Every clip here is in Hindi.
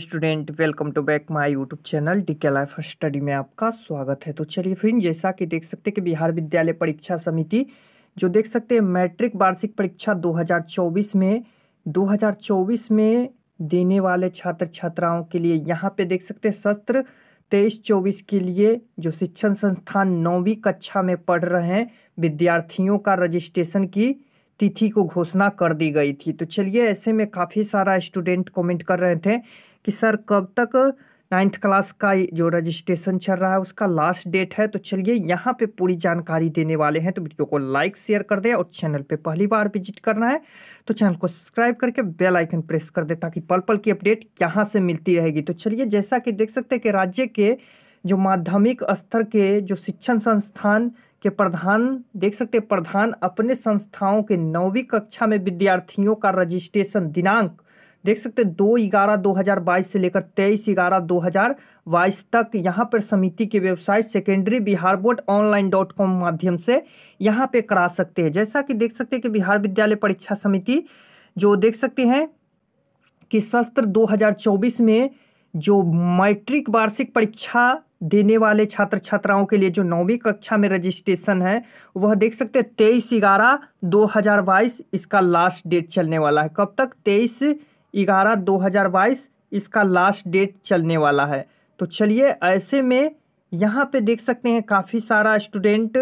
student welcome to back my YouTube channel D K life study में आपका स्वागत है तो चलिए फ्रेंड जैसा कि देख सकते हैं कि बिहार विद्यालय परीक्षा समिति जो देख सकते हैं मैट्रिक वार्षिक परीक्षा 2024 में 2024 में देने वाले छात्र छात्राओं के लिए यहाँ पे देख सकते हैं सत्र तेईस चौबीस के लिए जो शिक्षण संस्थान नौवीं कक्षा में पढ़ रहे हैं विद्यार्थियों का रजिस्ट्रेशन की तिथि को घोषणा कर दी गई थी तो चलिए ऐसे में काफ़ी सारा स्टूडेंट कमेंट कर रहे थे कि सर कब तक नाइन्थ क्लास का जो रजिस्ट्रेशन चल रहा है उसका लास्ट डेट है तो चलिए यहाँ पे पूरी जानकारी देने वाले हैं तो वीडियो को लाइक शेयर कर दें और चैनल पे पहली बार विजिट करना है तो चैनल को सब्सक्राइब करके बेल आइकन प्रेस कर दें ताकि पल पल की अपडेट यहाँ से मिलती रहेगी तो चलिए जैसा कि देख सकते हैं कि राज्य के जो माध्यमिक स्तर के जो शिक्षण संस्थान कि प्रधान देख सकते प्रधान अपने संस्थाओं के नौवीं कक्षा में विद्यार्थियों का रजिस्ट्रेशन दिनांक देख सकते दो ग्यारह दो हज़ार बाईस से लेकर तेईस ग्यारह दो हज़ार बाईस तक यहाँ पर समिति की website secondary Bihar board online dot com माध्यम से यहाँ पे करा सकते हैं जैसा कि देख सकते हैं कि बिहार विद्यालय परीक्षा समिति जो देख सकते हैं कि सत्र 2024 में जो मैट्रिक वार्षिक परीक्षा देने वाले छात्र छात्राओं के लिए जो नौवीं कक्षा में रजिस्ट्रेशन है वह देख सकते हैं तेईस ग्यारह दो हज़ार बाईस इसका लास्ट डेट चलने वाला है कब तक तेईस ग्यारह दो हज़ार बाईस इसका लास्ट डेट चलने वाला है तो चलिए ऐसे में यहाँ पे देख सकते हैं काफ़ी सारा स्टूडेंट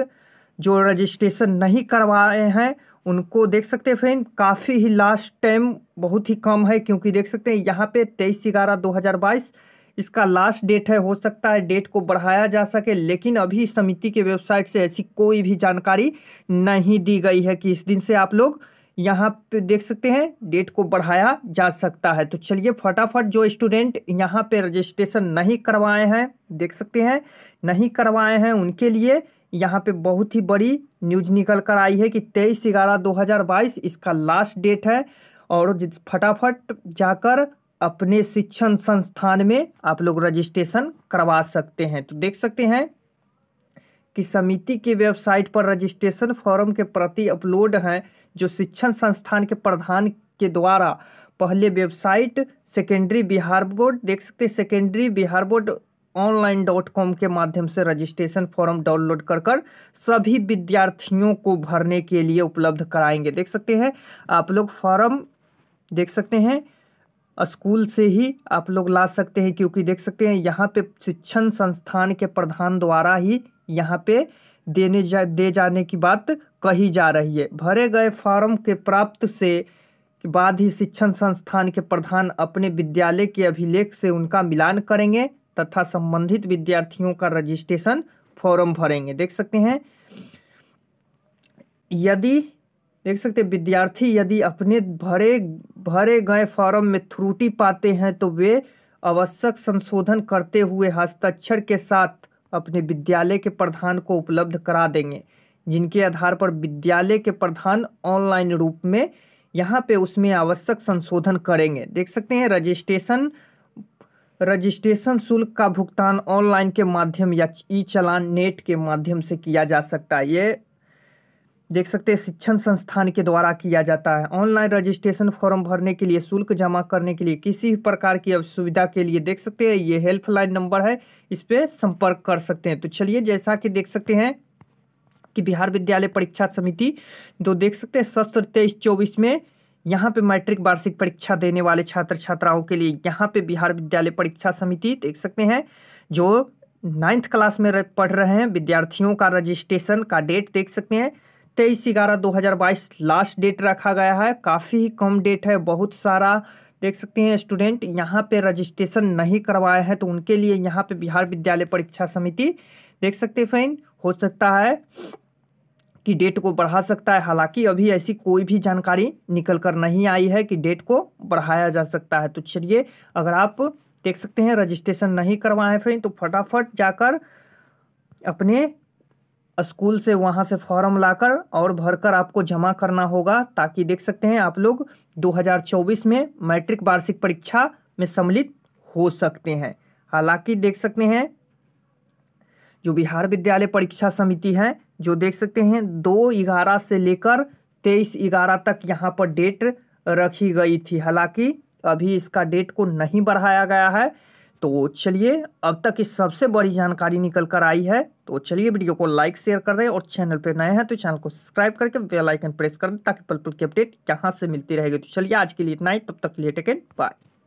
जो रजिस्ट्रेशन नहीं करवाए हैं उनको देख सकते हैं फ्रेंड काफ़ी ही लास्ट टाइम बहुत ही कम है क्योंकि देख सकते हैं यहाँ पे तेईस ग्यारह दो हज़ार बाईस इसका लास्ट डेट है हो सकता है डेट को बढ़ाया जा सके लेकिन अभी समिति के वेबसाइट से ऐसी कोई भी जानकारी नहीं दी गई है कि इस दिन से आप लोग यहाँ पे देख सकते हैं डेट को बढ़ाया जा सकता है तो चलिए फटाफट जो स्टूडेंट यहाँ पे रजिस्ट्रेशन नहीं करवाए हैं देख सकते हैं नहीं करवाए हैं उनके लिए यहाँ पे बहुत ही बड़ी न्यूज निकल कर आई है कि तेईस ग्यारह दो हज़ार बाईस इसका लास्ट डेट है और फटाफट जाकर अपने शिक्षण संस्थान में आप लोग रजिस्ट्रेशन करवा सकते हैं तो देख सकते हैं कि समिति की वेबसाइट पर रजिस्ट्रेशन फॉर्म के प्रति अपलोड हैं जो शिक्षण संस्थान के प्रधान के द्वारा पहले वेबसाइट सेकेंडरी बिहार बोर्ड देख सकते हैं secondary Bihar board online dot com के माध्यम से रजिस्ट्रेशन फॉर्म डाउनलोड कर कर सभी विद्यार्थियों को भरने के लिए उपलब्ध कराएंगे देख सकते हैं आप लोग फॉर्म देख सकते हैं स्कूल से ही आप लोग ला सकते हैं क्योंकि देख सकते हैं यहाँ पे शिक्षण संस्थान के प्रधान द्वारा ही यहाँ पे देने जा दे जाने की बात कही जा रही है भरे गए फॉर्म के प्राप्त से के बाद ही शिक्षण संस्थान के प्रधान अपने विद्यालय के अभिलेख से उनका मिलान करेंगे तथा संबंधित विद्यार्थियों का रजिस्ट्रेशन फॉर्म भरेंगे देख सकते हैं यदि देख सकते विद्यार्थी यदि अपने भरे भरे गए फॉर्म में त्रुटि पाते हैं तो वे आवश्यक संशोधन करते हुए हस्ताक्षर के साथ अपने विद्यालय के प्रधान को उपलब्ध करा देंगे जिनके आधार पर विद्यालय के प्रधान ऑनलाइन रूप में यहाँ पे उसमें आवश्यक संशोधन करेंगे देख सकते हैं रजिस्ट्रेशन रजिस्ट्रेशन शुल्क का भुगतान ऑनलाइन के माध्यम या ई चलान नेट के माध्यम से किया जा सकता है ये देख सकते हैं शिक्षण संस्थान के द्वारा किया जाता है ऑनलाइन रजिस्ट्रेशन फॉर्म भरने के लिए शुल्क जमा करने के लिए किसी भी प्रकार की सुविधा के लिए देख सकते हैं ये हेल्पलाइन नंबर है इस पर संपर्क कर सकते हैं तो चलिए जैसा कि देख सकते हैं कि बिहार विद्यालय परीक्षा समिति जो देख सकते हैं सत्र तेईस चौबीस में यहाँ पे मैट्रिक वार्षिक परीक्षा देने वाले छात्र छात्राओं के लिए यहाँ पे बिहार विद्यालय परीक्षा समिति देख सकते हैं जो नाइन्थ क्लास में पढ़ रहे हैं विद्यार्थियों का रजिस्ट्रेशन का डेट देख सकते हैं तेईस ग्यारह दो हज़ार बाईस लास्ट डेट रखा गया है काफ़ी ही कम डेट है बहुत सारा देख सकते हैं स्टूडेंट यहाँ पे रजिस्ट्रेशन नहीं करवाए हैं तो उनके लिए यहाँ पे बिहार विद्यालय परीक्षा समिति देख सकते हैं फ्रेंड हो सकता है कि डेट को बढ़ा सकता है हालांकि अभी ऐसी कोई भी जानकारी निकल कर नहीं आई है कि डेट को बढ़ाया जा सकता है तो चलिए अगर आप देख सकते हैं रजिस्ट्रेशन नहीं करवाए फ्रेंड तो फटाफट जाकर अपने स्कूल से वहाँ से फॉर्म लाकर और भरकर आपको जमा करना होगा ताकि देख सकते हैं आप लोग 2024 में मैट्रिक वार्षिक परीक्षा में सम्मिलित हो सकते हैं हालांकि देख सकते हैं जो बिहार विद्यालय परीक्षा समिति है जो देख सकते हैं दो ग्यारह से लेकर तेईस ग्यारह तक यहाँ पर डेट रखी गई थी हालांकि अभी इसका डेट को नहीं बढ़ाया गया है तो चलिए अब तक की सबसे बड़ी जानकारी निकल कर आई है तो चलिए वीडियो को लाइक शेयर कर दें और चैनल पर नए हैं तो चैनल को सब्सक्राइब करके बेल आइकन प्रेस कर दें ताकि पल पल की अपडेट यहाँ से मिलती रहेगी तो चलिए आज के लिए इतना ही तब तक लिए टेकन बाय